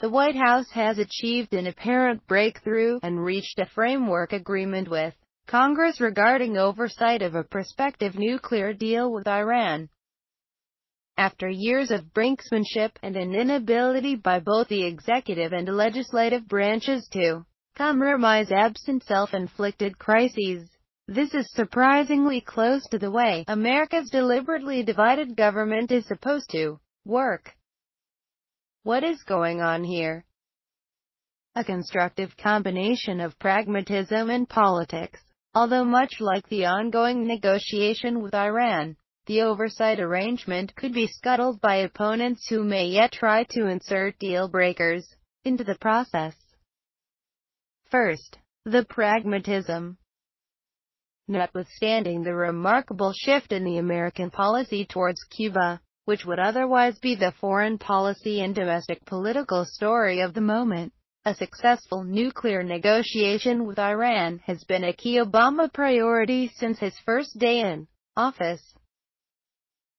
The White House has achieved an apparent breakthrough and reached a framework agreement with Congress regarding oversight of a prospective nuclear deal with Iran. After years of brinksmanship and an inability by both the executive and legislative branches to compromise absent self-inflicted crises, this is surprisingly close to the way America's deliberately divided government is supposed to work. What is going on here? A constructive combination of pragmatism and politics. Although much like the ongoing negotiation with Iran, the oversight arrangement could be scuttled by opponents who may yet try to insert deal breakers into the process. First, the pragmatism. Notwithstanding the remarkable shift in the American policy towards Cuba, which would otherwise be the foreign policy and domestic political story of the moment. A successful nuclear negotiation with Iran has been a key Obama priority since his first day in office.